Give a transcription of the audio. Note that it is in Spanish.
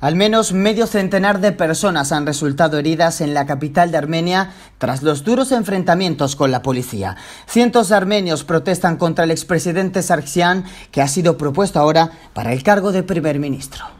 Al menos medio centenar de personas han resultado heridas en la capital de Armenia tras los duros enfrentamientos con la policía. Cientos de armenios protestan contra el expresidente Sargsyan, que ha sido propuesto ahora para el cargo de primer ministro.